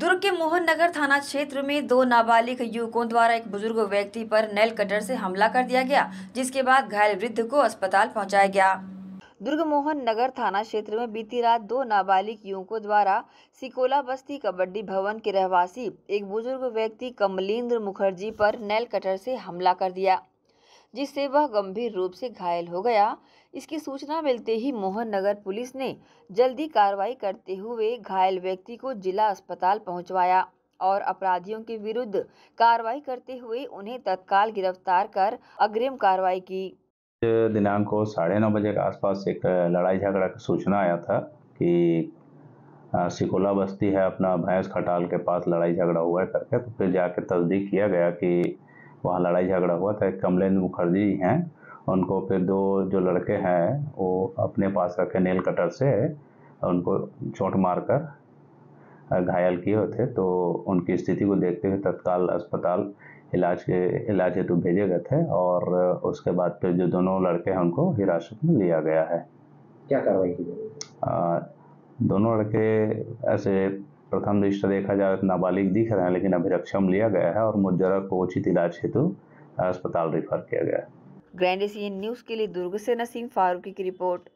दुर्ग के मोहन नगर थाना क्षेत्र में दो नाबालिग युवकों द्वारा एक बुजुर्ग व्यक्ति पर नेल कटर से हमला कर दिया गया जिसके बाद घायल वृद्ध को अस्पताल पहुंचाया गया दुर्ग मोहन नगर थाना क्षेत्र में बीती रात दो नाबालिग युवकों द्वारा सिकोला बस्ती कबड्डी भवन के रहवासी एक बुजुर्ग व्यक्ति कमलेंद्र मुखर्जी पर नेल कटर से हमला कर दिया जिससे वह गंभीर रूप से घायल हो गया इसकी सूचना मिलते ही मोहन नगर पुलिस ने जल्दी कार्रवाई करते हुए घायल व्यक्ति को जिला अस्पताल पहुंचवाया और अपराधियों के विरुद्ध कार्रवाई करते हुए उन्हें तत्काल गिरफ्तार कर अग्रिम कार्रवाई की दिनांक को साढ़े नौ बजे के आसपास एक लड़ाई झगड़ा का सूचना आया था कि सिकोला बस्ती है अपना भैंस खटाल के पास लड़ाई झगड़ा हुआ है करके तो फिर जाके तस्दीक किया गया कि वहाँ लड़ाई झगड़ा हुआ था कमलेंद्र मुखर्जी हैं उनको फिर दो जो लड़के हैं वो अपने पास रखे नेल कटर से उनको चोट मारकर घायल किए हुए थे तो उनकी स्थिति को देखते हुए तत्काल अस्पताल इलाज के इलाज हेतु भेजे गए थे और उसके बाद फिर जो दोनों लड़के हैं उनको हिरासत में लिया गया है क्या कार्रवाई की दोनों लड़के ऐसे प्रथम दृष्टा देखा जाए तो नाबालिग दिख रहे हैं लेकिन अभिरक्षम लिया गया है और मुजरा को उचित इलाज हेतु अस्पताल रेफर किया गया ग्रैंड एशियन न्यूज़ के लिए दुर्ग से नसीम फारूकी की रिपोर्ट